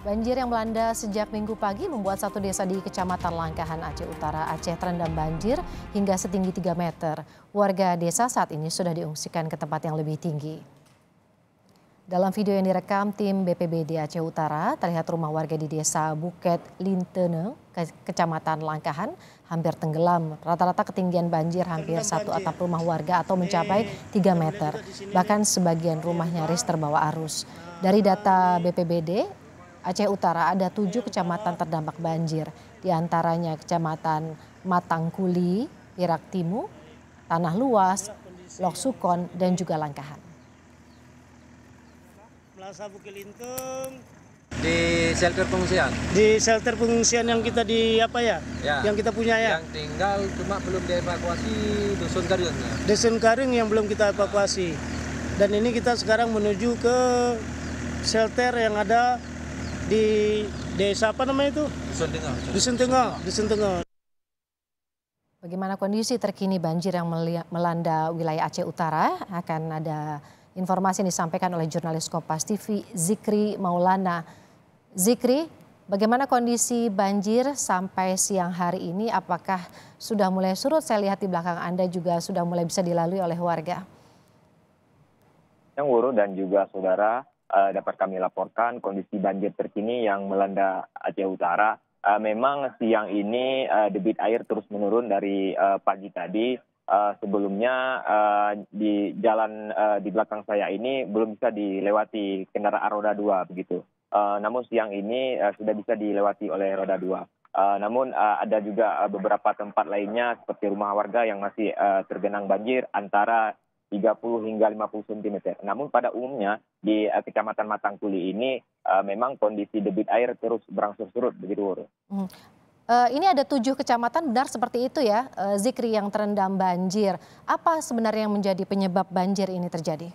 Banjir yang melanda sejak minggu pagi membuat satu desa di Kecamatan Langkahan Aceh Utara Aceh terendam banjir hingga setinggi 3 meter. Warga desa saat ini sudah diungsikan ke tempat yang lebih tinggi. Dalam video yang direkam tim BPBD Aceh Utara, terlihat rumah warga di desa Buket Lintene, Kecamatan Langkahan, hampir tenggelam. Rata-rata ketinggian banjir hampir satu atap rumah warga atau mencapai 3 meter. Bahkan sebagian rumah nyaris terbawa arus. Dari data BPBD, Aceh Utara ada tujuh kecamatan terdampak banjir, di antaranya kecamatan Matangkuli, Pirak Timu, Tanah Luas, Lok Sukon, dan juga Langkahan. Plaza Bukilintung di shelter pengungsian. Di shelter pengungsian yang kita di apa ya? ya. Yang kita punya ya. Yang tinggal cuma belum dievakuasi dusun Karung. Ya? Dusun Karung yang belum kita evakuasi. Dan ini kita sekarang menuju ke shelter yang ada di desa apa namanya itu? Dusun Tengah. Dusun Tengah, Bagaimana kondisi terkini banjir yang melanda wilayah Aceh Utara? Akan ada informasi yang disampaikan oleh jurnalis Kompas TV Zikri Maulana. Zikri, bagaimana kondisi banjir sampai siang hari ini? Apakah sudah mulai surut? Saya lihat di belakang Anda juga sudah mulai bisa dilalui oleh warga. Yang Wuru dan juga saudara, uh, dapat kami laporkan kondisi banjir terkini yang melanda Aceh Utara. Uh, memang siang ini uh, debit air terus menurun dari uh, pagi tadi. Uh, sebelumnya uh, di jalan uh, di belakang saya ini belum bisa dilewati kendaraan roda dua begitu. Uh, namun siang ini uh, sudah bisa dilewati oleh roda dua. Uh, namun uh, ada juga beberapa tempat lainnya seperti rumah warga yang masih uh, tergenang banjir antara 30 hingga 50 cm. Namun pada umumnya di eh, Kecamatan Matangkuli ini uh, memang kondisi debit air terus berangsur-surut begitu. Hmm. Uh, ini ada tujuh kecamatan benar seperti itu ya, uh, Zikri yang terendam banjir. Apa sebenarnya yang menjadi penyebab banjir ini terjadi?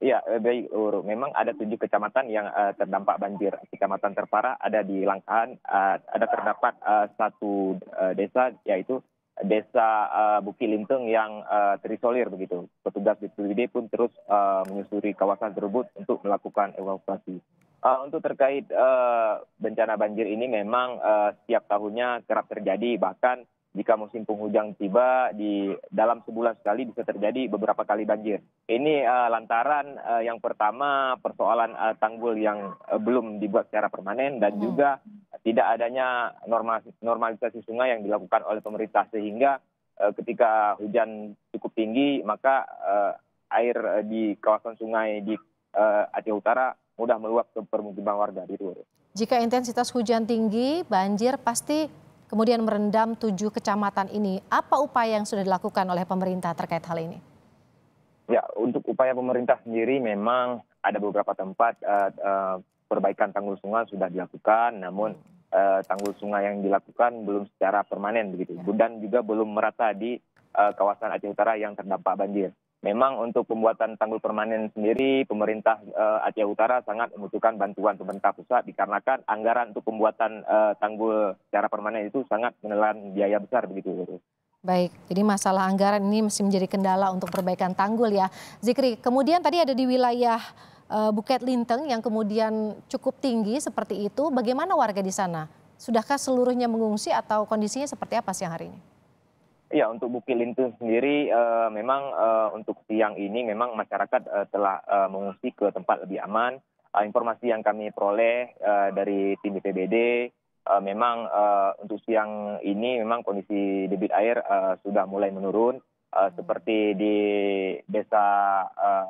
Ya, baik Uru. Memang ada tujuh kecamatan yang uh, terdampak banjir. Kecamatan terparah ada di Langkahan, uh, ada terdapat uh, satu uh, desa yaitu desa uh, eh, Bukilintung yang uh, terisolir begitu. Petugas BPBD pun terus uh, menyusuri kawasan tersebut untuk melakukan evakuasi. Uh, untuk terkait uh, bencana banjir ini memang uh, setiap tahunnya kerap terjadi bahkan jika musim penghujan tiba di dalam sebulan sekali bisa terjadi beberapa kali banjir. Ini uh, lantaran uh, yang pertama persoalan uh, tanggul yang uh, belum dibuat secara permanen dan hmm. juga tidak adanya normalisasi sungai yang dilakukan oleh pemerintah sehingga eh, ketika hujan cukup tinggi maka eh, air eh, di kawasan sungai di Aceh Utara mudah meluap ke permukiman warga di luar. Jika intensitas hujan tinggi, banjir pasti kemudian merendam tujuh kecamatan ini. Apa upaya yang sudah dilakukan oleh pemerintah terkait hal ini? Ya, untuk upaya pemerintah sendiri memang ada beberapa tempat uh, uh, perbaikan tanggul sungai sudah dilakukan, namun hmm uh, tanggul sungai yang dilakukan belum secara permanen begitu ya. dan juga belum merata di uh, kawasan Aceh Utara yang terdampak banjir. Memang untuk pembuatan tanggul permanen sendiri pemerintah uh, Aceh Utara sangat membutuhkan bantuan pemerintah pusat dikarenakan anggaran untuk pembuatan uh, tanggul secara permanen itu sangat menelan biaya besar begitu. Baik, jadi masalah anggaran ini masih menjadi kendala untuk perbaikan tanggul ya. Zikri, kemudian tadi ada di wilayah Eh, Buket Linteng yang kemudian cukup tinggi seperti itu. Bagaimana warga di sana? Sudahkah seluruhnya mengungsi atau kondisinya seperti apa siang hari ini? Ya untuk Bukit Linteng sendiri uh, memang uh, untuk siang ini memang masyarakat uh, telah uh, mengungsi ke tempat lebih aman. Uh, informasi yang kami peroleh uh, dari tim BPBD uh, memang uh, untuk siang ini memang kondisi debit air uh, sudah mulai menurun uh, seperti di desa uh,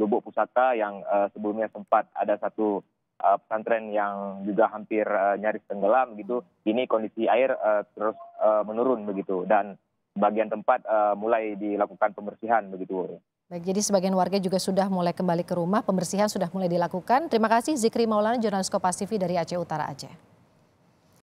Lubuk Pusaka yang uh, sebelumnya sempat ada satu uh, pesantren yang juga hampir uh, nyaris tenggelam gitu. Ini kondisi air uh, terus uh, menurun begitu dan bagian tempat uh, mulai dilakukan pembersihan begitu. Baik, jadi sebagian warga juga sudah mulai kembali ke rumah, pembersihan sudah mulai dilakukan. Terima kasih Zikri Maulana, jurnalis Kompas TV dari Aceh Utara Aceh.